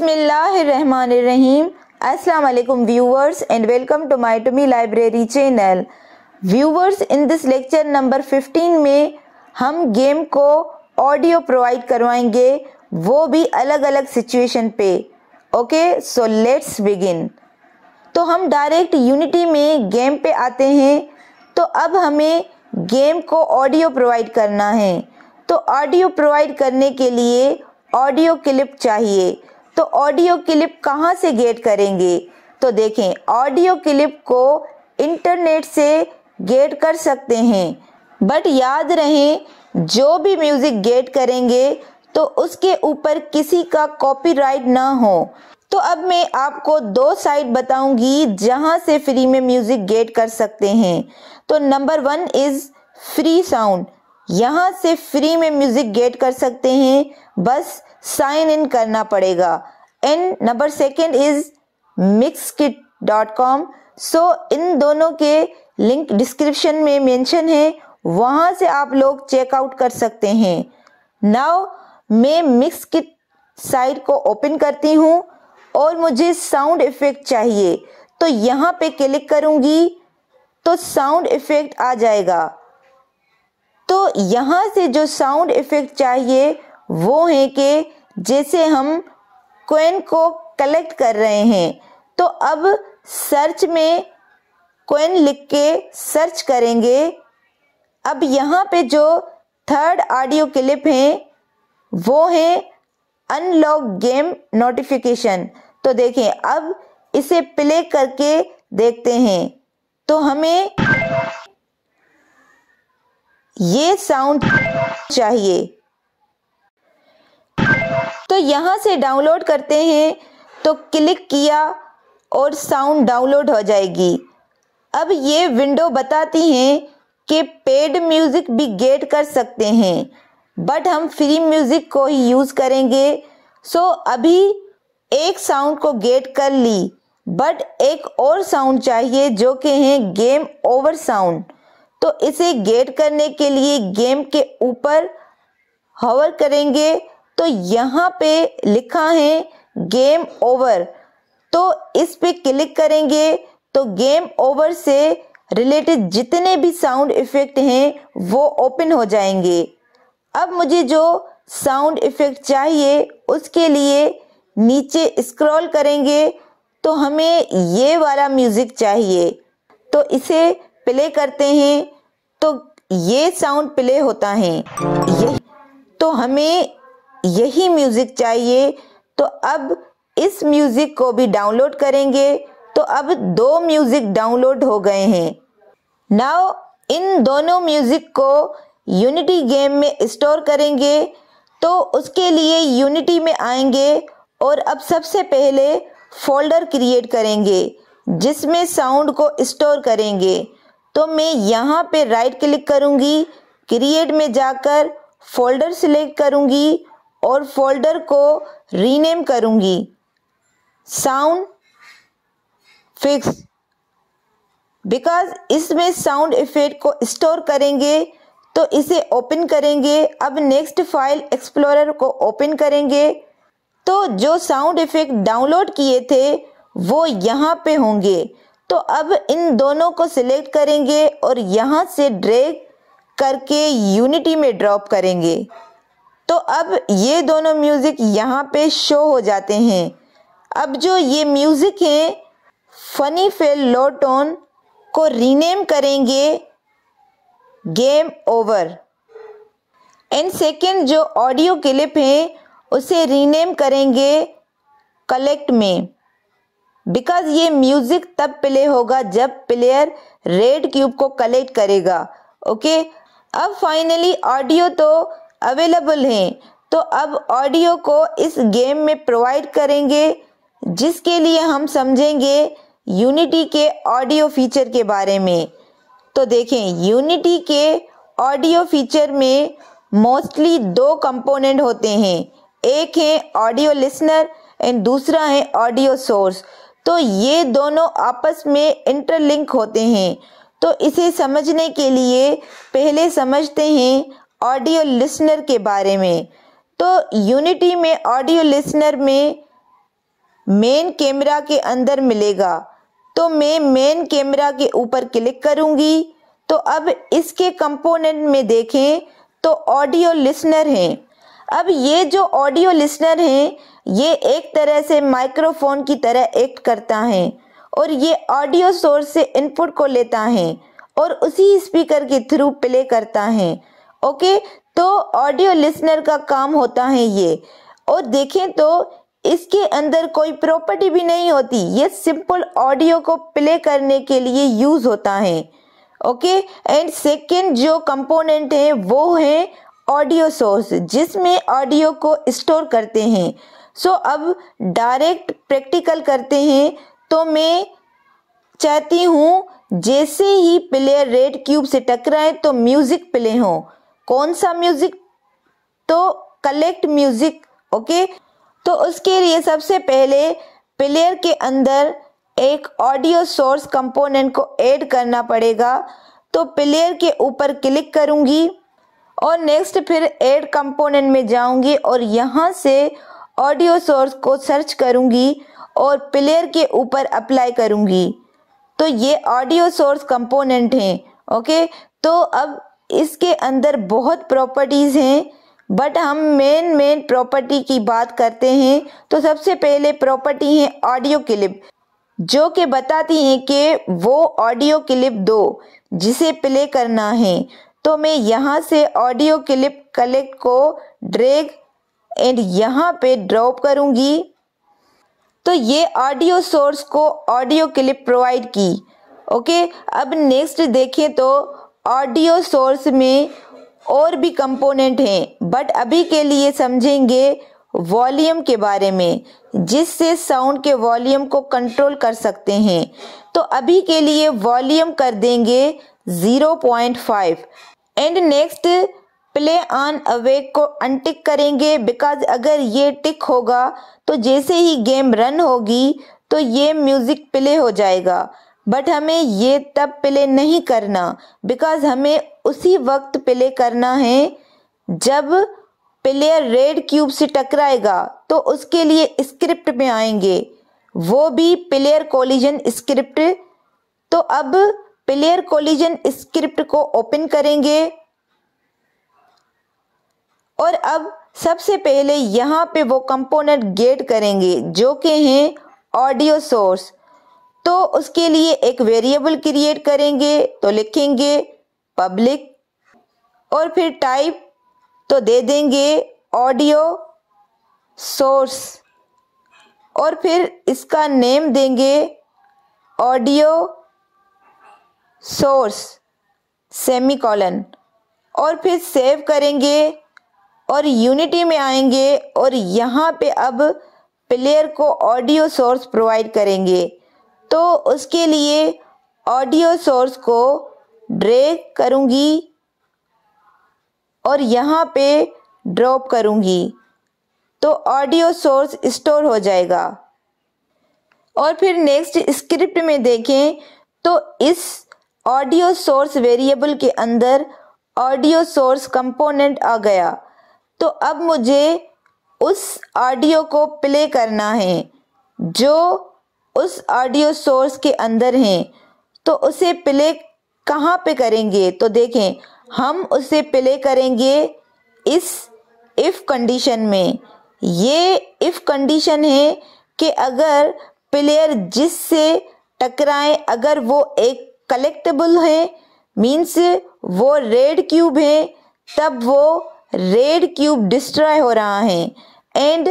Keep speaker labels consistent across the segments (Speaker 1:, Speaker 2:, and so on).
Speaker 1: बिसमीम Assalamualaikum viewers and welcome to my to me library channel. Viewers in this lecture 15 में हम game को audio provide करवाएंगे वो भी अलग अलग सिचुएशन पे ओके सो लेट्स बिगिन तो हम डायरेक्ट यूनिटी में गेम पे आते हैं तो अब हमें गेम को ऑडियो प्रोवाइड करना है तो ऑडियो प्रोवाइड करने के लिए ऑडियो क्लिप चाहिए तो ऑडियो क्लिप कहाँ से गेट करेंगे तो देखें ऑडियो क्लिप को इंटरनेट से गेट कर सकते हैं बट याद रहे जो भी म्यूज़िक गेट करेंगे तो उसके ऊपर किसी का कॉपीराइट ना हो तो अब मैं आपको दो साइट बताऊंगी जहां से फ्री में म्यूज़िक गेट कर सकते हैं तो number one is free sound यहाँ से फ्री में म्यूजिक गेट कर सकते हैं बस साइन इन करना पड़ेगा and number second is mix kit dot com so इन दोनों के लिंक डिस्क्रिप्शन में मेंशन है वहाँ से आप लोग चेकआउट कर सकते हैं नाउ मैं मिक्स किट साइट को ओपन करती हूँ और मुझे साउंड इफेक्ट चाहिए तो यहाँ पे क्लिक करूँगी तो साउंड इफेक्ट आ जाएगा तो यहाँ से जो साउंड इफ़ेक्ट चाहिए वो है कि जैसे हम कोइन को कलेक्ट कर रहे हैं तो अब सर्च में कोइन लिख के सर्च करेंगे अब यहाँ पे जो थर्ड ऑडियो क्लिप है वो है अनलॉक गेम नोटिफिकेशन तो देखें अब इसे प्ले करके देखते हैं तो हमें ये साउंड चाहिए तो यहां से डाउनलोड करते हैं तो क्लिक किया और साउंड डाउनलोड हो जाएगी अब ये विंडो बताती हैं कि पेड म्यूज़िक भी गेट कर सकते हैं बट हम फ्री म्यूज़िक को ही यूज़ करेंगे सो अभी एक साउंड को गेट कर ली बट एक और साउंड चाहिए जो कि हैं गेम ओवर साउंड तो इसे गेट करने के लिए गेम के ऊपर हवर करेंगे तो यहाँ पे लिखा है गेम ओवर तो इस पे क्लिक करेंगे तो गेम ओवर से रिलेटेड जितने भी साउंड इफेक्ट हैं वो ओपन हो जाएंगे अब मुझे जो साउंड इफेक्ट चाहिए उसके लिए नीचे स्क्रॉल करेंगे तो हमें ये वाला म्यूज़िक चाहिए तो इसे प्ले करते हैं तो ये साउंड प्ले होता है यही तो हमें यही म्यूज़िक चाहिए तो अब इस म्यूज़िक को भी डाउनलोड करेंगे तो अब दो म्यूज़िक डाउनलोड हो गए हैं नाउ इन दोनों म्यूज़िक को यूनिटी गेम में स्टोर करेंगे तो उसके लिए यूनिटी में आएंगे और अब सबसे पहले फोल्डर क्रिएट करेंगे जिसमें साउंड को स्टोर करेंगे तो मैं यहाँ पे राइट क्लिक करूँगी क्रिएट में जाकर फोल्डर सिलेक्ट करूँगी और फोल्डर को रीनेम करूँगी साउंड फिक्स बिकॉज इसमें साउंड इफेक्ट को स्टोर करेंगे तो इसे ओपन करेंगे अब नेक्स्ट फाइल एक्सप्लोरर को ओपन करेंगे तो जो साउंड इफेक्ट डाउनलोड किए थे वो यहाँ पे होंगे तो अब इन दोनों को सिलेक्ट करेंगे और यहाँ से ड्रैग करके यूनिटी में ड्रॉप करेंगे तो अब ये दोनों म्यूज़िक यहाँ पे शो हो जाते हैं अब जो ये म्यूज़िक हैं फनी फेल लो टोन को रीनेम करेंगे गेम ओवर एंड सेकेंड जो ऑडियो क्लिप है उसे रीनेम करेंगे कलेक्ट में बिकॉज ये म्यूजिक तब प्ले होगा जब प्लेयर रेड क्यूब को कलेक्ट करेगा ओके अब फाइनली ऑडियो तो अवेलेबल हैं तो अब ऑडियो को इस गेम में प्रोवाइड करेंगे जिसके लिए हम समझेंगे यूनिटी के ऑडियो फीचर के बारे में तो देखें यूनिटी के ऑडियो फीचर में मोस्टली दो कंपोनेंट होते हैं एक है ऑडियो लिसनर एंड दूसरा है ऑडियो सोर्स तो ये दोनों आपस में इंटरलिंक होते हैं तो इसे समझने के लिए पहले समझते हैं ऑडियो लिसनर के बारे में तो यूनिटी में ऑडियो लिसनर में मेन कैमरा के अंदर मिलेगा तो मैं मेन कैमरा के ऊपर क्लिक करूँगी तो अब इसके कंपोनेंट में देखें तो ऑडियो लिसनर हैं अब ये जो ऑडियो लिसनर है ये एक तरह से माइक्रोफोन की तरह एक्ट करता है और ये ऑडियो सोर्स से इनपुट को लेता है और उसी स्पीकर के थ्रू प्ले करता है ओके तो ऑडियो लिसनर का काम होता है ये और देखें तो इसके अंदर कोई प्रॉपर्टी भी नहीं होती ये सिंपल ऑडियो को प्ले करने के लिए यूज होता है ओके एंड सेकेंड जो कंपोनेंट है वो है ऑडियो सोर्स जिसमें ऑडियो को स्टोर करते हैं सो so, अब डायरेक्ट प्रैक्टिकल करते हैं तो मैं चाहती हूँ जैसे ही प्लेयर रेड क्यूब से टकराए तो म्यूज़िक प्ले हो कौन सा म्यूज़िक तो कलेक्ट म्यूज़िक ओके तो उसके लिए सबसे पहले प्लेयर के अंदर एक ऑडियो सोर्स कंपोनेंट को ऐड करना पड़ेगा तो प्लेयर के ऊपर क्लिक करूँगी और नेक्स्ट फिर एड कंपोनेंट में जाऊंगी और यहाँ से ऑडियो सोर्स को सर्च करूंगी और प्लेयर के ऊपर अप्लाई करूंगी तो ये ऑडियो सोर्स कंपोनेंट हैं ओके तो अब इसके अंदर बहुत प्रॉपर्टीज़ हैं बट हम मेन मेन प्रॉपर्टी की बात करते हैं तो सबसे पहले प्रॉपर्टी है ऑडियो क्लिप जो के बताती हैं कि वो ऑडियो क्लिप दो जिसे प्ले करना है तो मैं यहाँ से ऑडियो क्लिप कलेक्ट को ड्रैग एंड यहाँ पे ड्रॉप करूँगी तो ये ऑडियो सोर्स को ऑडियो क्लिप प्रोवाइड की ओके अब नेक्स्ट देखें तो ऑडियो सोर्स में और भी कंपोनेंट हैं बट अभी के लिए समझेंगे वॉल्यूम के बारे में जिससे साउंड के वॉल्यूम को कंट्रोल कर सकते हैं तो अभी के लिए वॉल्यूम कर देंगे 0.5 and next play on awake को अनटिक करेंगे बिकॉज अगर ये टिक होगा तो जैसे ही गेम रन होगी तो ये म्यूज़िक प्ले हो जाएगा बट हमें ये तब प्ले नहीं करना बिकॉज हमें उसी वक्त प्ले करना है जब प्लेयर रेड क्यूब से टकराएगा तो उसके लिए स्क्रिप्ट में आएंगे वो भी प्लेयर कोलिजन स्क्रिप्ट तो अब प्लेयर कोलिजन स्क्रिप्ट को ओपन करेंगे और अब सबसे पहले यहाँ पे वो कंपोनेंट गेट करेंगे जो कि हैं ऑडियो सोर्स तो उसके लिए एक वेरिएबल क्रिएट करेंगे तो लिखेंगे पब्लिक और फिर टाइप तो दे देंगे ऑडियो सोर्स और फिर इसका नेम देंगे ऑडियो सोर्स सेमी कॉलन और फिर सेव करेंगे और यूनिटी में आएंगे और यहाँ पे अब प्लेयर को ऑडियो सोर्स प्रोवाइड करेंगे तो उसके लिए ऑडियो सोर्स को ड्रैग करूँगी और यहाँ पे ड्रॉप करूँगी तो ऑडियो सोर्स स्टोर हो जाएगा और फिर नेक्स्ट स्क्रिप्ट में देखें तो इस ऑडियो सोर्स वेरिएबल के अंदर ऑडियो सोर्स कंपोनेंट आ गया तो अब मुझे उस ऑडियो को प्ले करना है जो उस ऑडियो सोर्स के अंदर हैं तो उसे प्ले कहाँ पे करेंगे तो देखें हम उसे प्ले करेंगे इस इफ़ कंडीशन में ये इफ़ कंडीशन है कि अगर प्लेयर जिससे टकराएं अगर वो एक कलेक्टेबल है मीन्स वो रेड क्यूब है तब वो रेड क्यूब डिस्ट्रॉय हो रहा है एंड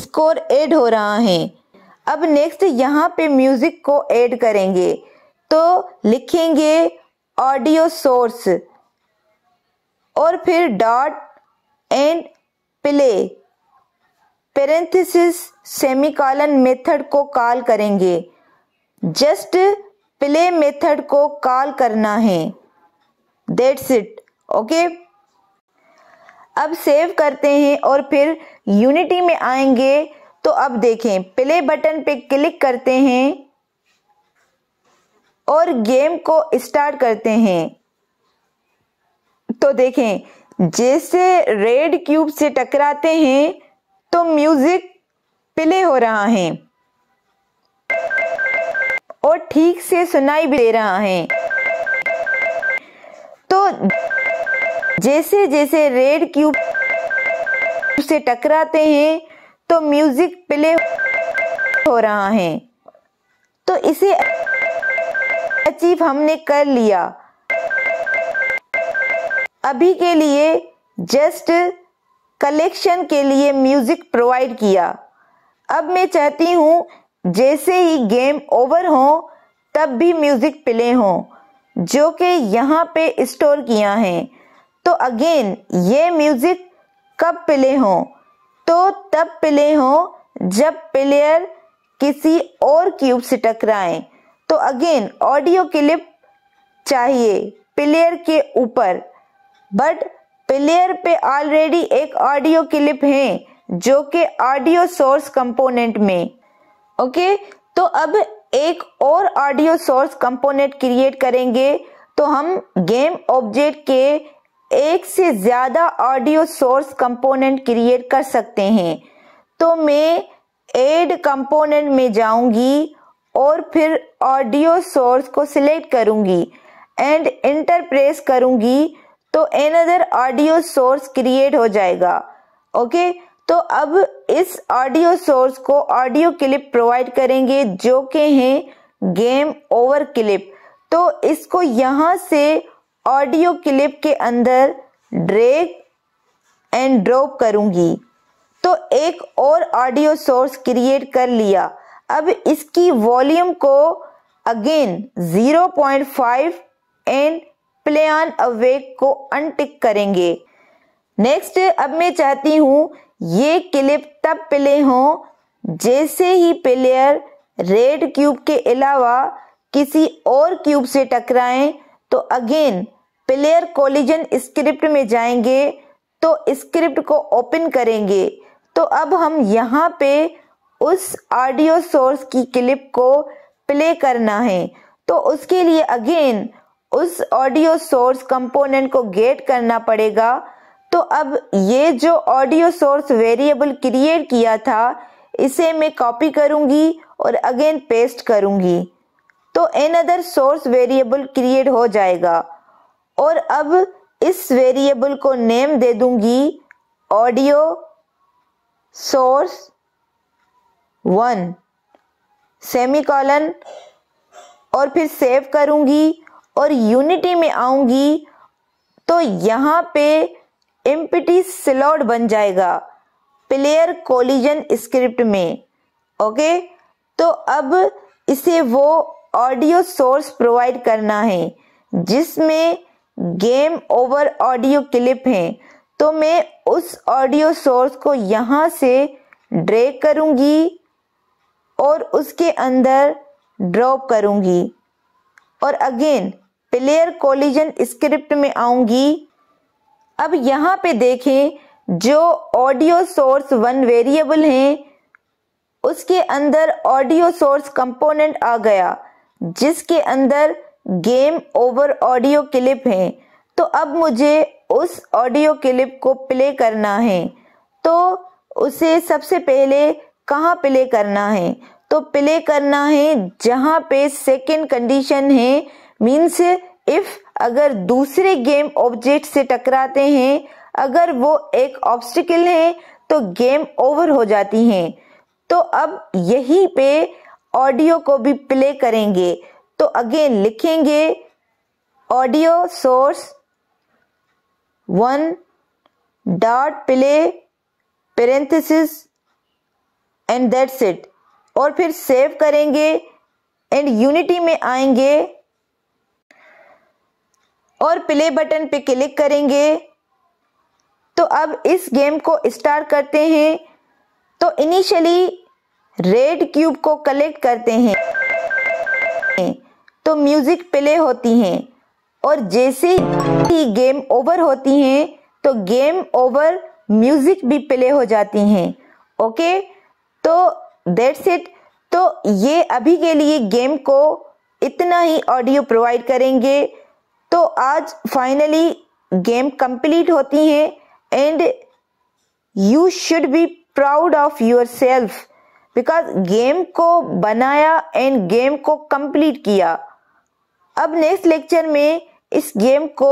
Speaker 1: स्कोर ऐड हो रहा है अब नेक्स्ट यहाँ पे म्यूजिक को ऐड करेंगे तो लिखेंगे ऑडियो सोर्स और फिर dot and play parenthesis colon method को कॉल करेंगे जस्ट प्ले मेथड को कॉल करना है डेट्स इट ओके अब सेव करते हैं और फिर यूनिटी में आएंगे तो अब देखें प्ले बटन पे क्लिक करते हैं और गेम को स्टार्ट करते हैं तो देखें जैसे रेड क्यूब से टकराते हैं तो म्यूजिक प्ले हो रहा है ठीक से सुनाई भी दे रहा है तो जैसे जैसे रेड क्यूब से टकराते हैं तो म्यूजिक प्ले हो रहा है तो इसे अचीव हमने कर लिया अभी के लिए जस्ट कलेक्शन के लिए म्यूजिक प्रोवाइड किया अब मैं चाहती हूँ जैसे ही गेम ओवर हो तब भी म्यूजिक प्ले हों जो कि यहाँ पे स्टोर किया है तो अगेन ये म्यूजिक कब प्ले हों तो तब प्ले हों जब प्लेयर किसी और क्यूब से टकराएं तो अगेन ऑडियो क्लिप चाहिए प्लेयर के ऊपर बट प्लेयर पे ऑलरेडी एक ऑडियो क्लिप है जो कि ऑडियो सोर्स कंपोनेंट में ओके तो अब एक और ऑडियो सोर्स कंपोनेंट क्रिएट करेंगे तो हम गेम ऑब्जेक्ट के एक से ज़्यादा ऑडियो सोर्स कंपोनेंट क्रिएट कर सकते हैं तो मैं एड कंपोनेंट में जाऊंगी और फिर ऑडियो सोर्स को सिलेक्ट करूंगी एंड इंटर प्रेस करूंगी तो एनदर ऑडियो सोर्स क्रिएट हो जाएगा ओके okay? तो अब इस ऑडियो सोर्स को ऑडियो क्लिप प्रोवाइड करेंगे जो के हैं गेम ओवर क्लिप तो इसको यहाँ से ऑडियो क्लिप के अंदर ड्रैग एंड ड्रॉप करूँगी तो एक और ऑडियो सोर्स क्रिएट कर लिया अब इसकी वॉल्यूम को again 0.5 and play on awake को अनटिक करेंगे नेक्स्ट अब मैं चाहती हूँ ये क्लिप तब प्ले हो जैसे ही प्लेयर रेड क्यूब के अलावा किसी और क्यूब से टकराए तो अगेन प्लेयर कोलिजन स्क्रिप्ट में जाएंगे तो स्क्रिप्ट को ओपन करेंगे तो अब हम यहाँ पे उस ऑडियो सोर्स की क्लिप को प्ले करना है तो उसके लिए अगेन उस ऑडियो सोर्स कंपोनेंट को गेट करना पड़ेगा तो अब ये जो ऑडियो सोर्स वेरिएबल क्रिएट किया था इसे मैं कॉपी करूंगी और अगेन पेस्ट करूंगी तो another source variable create हो जाएगा और अब इस वेरिएबल को नेम दे दूंगी audio source one semicolon और फिर सेव करूंगी और यूनिटी में आऊंगी तो यहाँ पे एम्पिटी सिलोड बन जाएगा प्लेयर कोलिजन स्क्रिप्ट में ओके तो अब इसे वो ऑडियो सोर्स प्रोवाइड करना है जिसमें गेम ओवर ऑडियो क्लिप है तो मैं उस ऑडियो सोर्स को यहाँ से ड्रैग करूँगी और उसके अंदर ड्रॉप करूँगी और अगेन प्लेयर कोलिजन स्क्रिप्ट में आऊँगी अब यहाँ पे देखें जो ऑडियो सोर्स वन वेरिएबल हैं उसके अंदर ऑडियो सोर्स कंपोनेंट आ गया जिसके अंदर गेम ओवर ऑडियो क्लिप है तो अब मुझे उस ऑडियो क्लिप को प्ले करना है तो उसे सबसे पहले कहाँ प्ले करना है तो प्ले करना है जहाँ पे सेकंड कंडीशन है मीन्स इफ़ अगर दूसरे गेम ऑब्जेक्ट से टकराते हैं अगर वो एक ऑब्स्टिकल है तो गेम ओवर हो जाती है तो अब यहीं पे ऑडियो को भी प्ले करेंगे तो अगेन लिखेंगे audio source one dot play parenthesis and that's it और फिर सेव करेंगे एंड यूनिटी में आएंगे और प्ले बटन पे क्लिक करेंगे तो अब इस गेम को स्टार्ट करते हैं तो इनिशियली रेड क्यूब को कलेक्ट करते हैं तो म्यूजिक प्ले होती हैं और जैसे ही गेम ओवर होती हैं तो गेम ओवर म्यूजिक भी प्ले हो जाती हैं ओके तो दैट्स इट तो ये अभी के लिए गेम को इतना ही ऑडियो प्रोवाइड करेंगे तो आज फाइनली गेम कंप्लीट होती है and you should be proud of yourself because game को बनाया एंड गेम को कंप्लीट किया अब नेक्स्ट लेक्चर में इस गेम को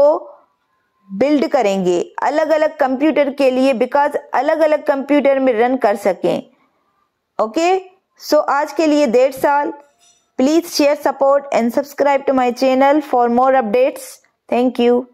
Speaker 1: बिल्ड करेंगे अलग अलग कंप्यूटर के लिए बिकॉज अलग अलग कंप्यूटर में रन कर सकें ओके सो आज के लिए डेढ़ साल Please share, support and subscribe to my channel for more updates. Thank you.